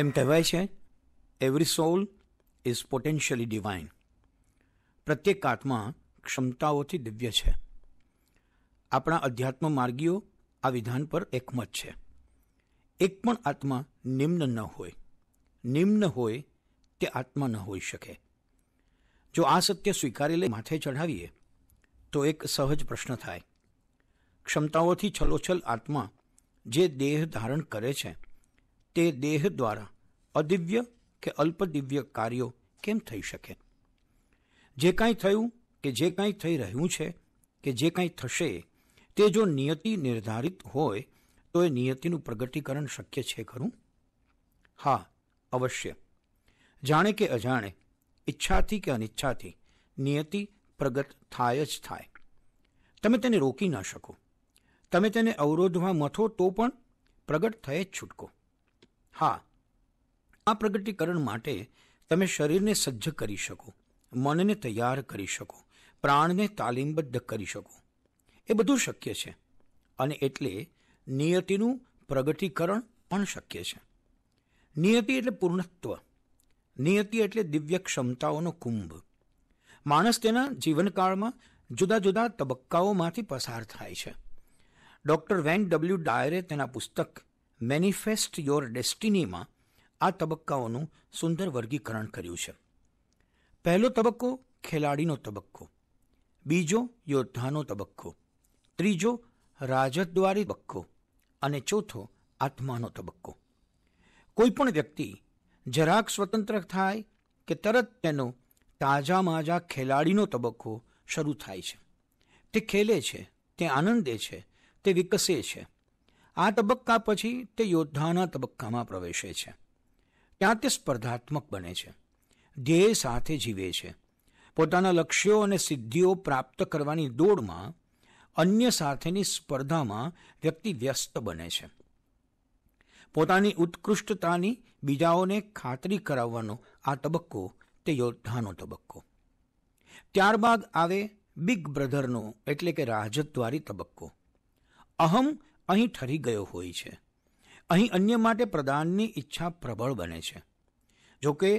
એમ કહેવાય છે every soul is potentially divine પ્રત્યેક આત્મા ક્ષમતાઓથી દિવ્ય છે આપણા અધ્યાત્મ માર્ગીઓ આ વિધાન પર એકમત છે એક પણ આત્મા નિમ્ન ન હોય નિમ્ન હોય તે આત્મા ન હોઈ શકે જો આ સત્ય સ્વીકારી લઈ માથે ચઢાવીએ તો એક સહજ પ્રશ્ન થાય ક્ષમતાઓથી છલોછલ આત્મા જે દેહ ધારણ કરે છે તે દેહ દ્વારા અદિવ્ય કે અલ્પદિવ્ય કાર્યો કેમ થઈ શકે જે કાંઈ થયું કે જે કાંઈ થઈ રહ્યું છે કે જે કાંઈ થશે તે જો નિયતિ નિર્ધારિત હોય તો એ નિયતિનું પ્રગટીકરણ શક્ય છે ખરું હા અવશ્ય જાણે કે અજાણે ઈચ્છાથી કે અનિચ્છાથી નિયતિ પ્રગટ થાય જ થાય તમે તેને રોકી ન શકો તમે તેને અવરોધમાં મથો તો પણ પ્રગટ થયે જ છૂટકો હા આ પ્રગટીકરણ માટે તમે શરીરને સજ્જ કરી શકો મનને તૈયાર કરી શકો પ્રાણને તાલીમબદ્ધ કરી શકો એ બધું શક્ય છે અને એટલે નિયતિનું પ્રગટીકરણ પણ શક્ય છે નિયતિ એટલે પૂર્ણત્વ નિયતિ એટલે દિવ્ય ક્ષમતાઓનો કુંભ માણસ તેના જીવનકાળમાં જુદા જુદા તબક્કાઓમાંથી પસાર થાય છે ડૉક્ટર વેન ડબલ્યુ ડાયરે તેના પુસ્તક મેનિફેસ્ટ યોર ડેસ્ટિનીમાં આ તબક્કાઓનું સુંદર વર્ગીકરણ કર્યું છે પહેલો તબક્કો ખેલાડીનો તબક્કો બીજો યોદ્ધાનો તબક્કો ત્રીજો રાજદ્વારી તબક્કો અને ચોથો આત્માનો તબક્કો કોઈપણ વ્યક્તિ જરાક સ્વતંત્ર થાય કે તરત તેનો તાજા માજા ખેલાડીનો તબક્કો શરૂ થાય છે તે ખેલે છે તે આનંદે છે તે વિકસે છે આ તબક્કા પછી તે યોદ્ધાના તબક્કામાં પ્રવેશે છે ત્યાં તે સ્પર્ધાત્મક બને છે ધ્યેય સાથે જીવે છે પોતાના લક્ષ્યો અને સિદ્ધિઓ પ્રાપ્ત કરવાની દોડમાં અન્ય સાથેની સ્પર્ધામાં વ્યક્તિ વ્યસ્ત બને છે પોતાની ઉત્કૃષ્ટતાની બીજાઓને ખાતરી કરાવવાનો આ તબક્કો તે યોદ્ધાનો તબક્કો ત્યારબાદ આવે બિગ બ્રધરનો એટલે કે રાજદ્વારી તબક્કો અહમ અહીં ઠરી ગયો હોય છે અહીં અન્ય માટે પ્રદાનની ઈચ્છા પ્રબળ બને છે જોકે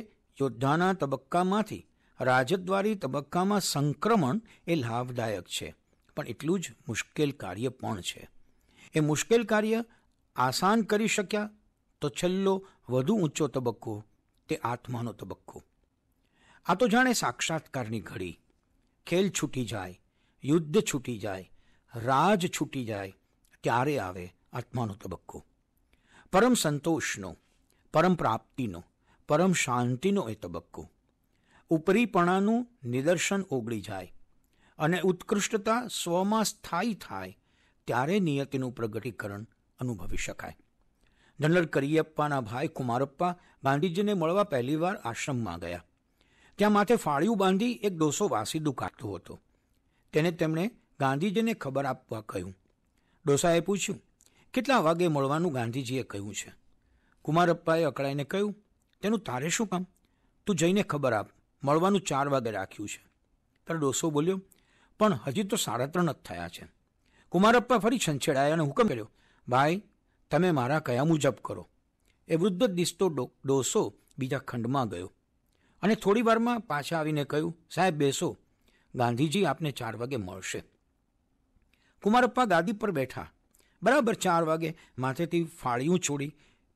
યોદ્ધાના તબક્કામાંથી રાજદ્વારી તબક્કામાં સંક્રમણ એ લાભદાયક છે પણ એટલું જ મુશ્કેલ કાર્ય પણ છે એ મુશ્કેલ કાર્ય આસાન કરી શક્યા તો છેલ્લો વધુ ઊંચો તબક્કો તે આત્માનો તબક્કો આ તો જાણે સાક્ષાત્કારની ઘડી ખેલ છૂટી જાય યુદ્ધ છૂટી જાય રાજ છૂટી જાય ત્યારે આવે આત્માનો તબક્કો પરમ સંતોષનો પરમ પ્રાપ્તિનો પરમ શાંતિનો એ તબક્કો ઉપરીપણાનું નિદર્શન ઓગળી જાય અને ઉત્કૃષ્ટતા સ્વમાં સ્થાયી થાય ત્યારે નિયતિનું પ્રગટીકરણ અનુભવી શકાય જનરલ કરિયપ્પાના ભાઈ કુમારપ્પા ગાંધીજીને મળવા પહેલીવાર આશ્રમમાં ગયા ત્યાં માથે ફાળિયું બાંધી એક ડોસો વાસી કાઢતો હતો તેને તેમણે ગાંધીજીને ખબર આપવા કહ્યું ડોસાએ પૂછ્યું કેટલા વાગે મળવાનું ગાંધીજીએ કહ્યું છે કુમારપ્પાએ અકળાઈને કહ્યું તેનું તારે શું કામ તું જઈને ખબર આપ મળવાનું ચાર વાગે રાખ્યું છે ત્યારે ડોસો બોલ્યો પણ હજી તો સાડા ત્રણ જ થયા છે કુમારપ્પા ફરી છંછેડાયા અને હુકમ કર્યો ભાઈ તમે મારા કયા મુજબ કરો એ વૃદ્ધ દિસતો ડોસો બીજા ખંડમાં ગયો અને થોડી વારમાં પાછા આવીને કહ્યું સાહેબ બેસો ગાંધીજી આપને ચાર વાગે મળશે કુમારપ્પા ગાદી પર બેઠા બરાબર ચાર વાગે માથેથી ફાળિયું છોડી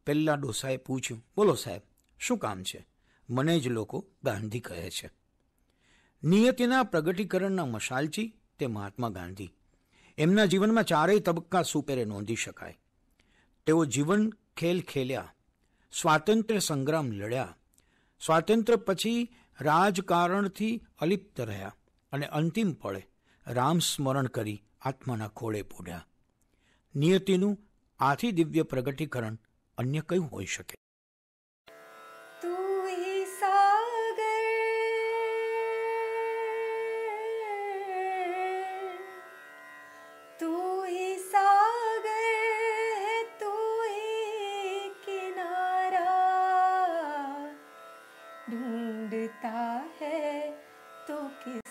પહેલા ડોસાએ પૂછ્યું બોલો સાહેબ શું કામ છે મને જ લોકો ગાંધી કહે છે નિયતિના પ્રગટીકરણના મશાલચી તે મહાત્મા ગાંધી એમના જીવનમાં ચારેય તબક્કા સુપેરે નોંધી શકાય તેઓ જીવન ખેલ ખેલ્યા સ્વાતંત્ર્ય સંગ્રામ લડ્યા સ્વાતંત્ર્ય પછી રાજકારણથી અલિપ્ત રહ્યા અને અંતિમ પળે રામ સ્મરણ કરી આત્માના ખોળે પૂડ્યા નિયતિનું આથી દિવ્ય પ્રગટીકરણ અન્ય કયું હોઈ શકે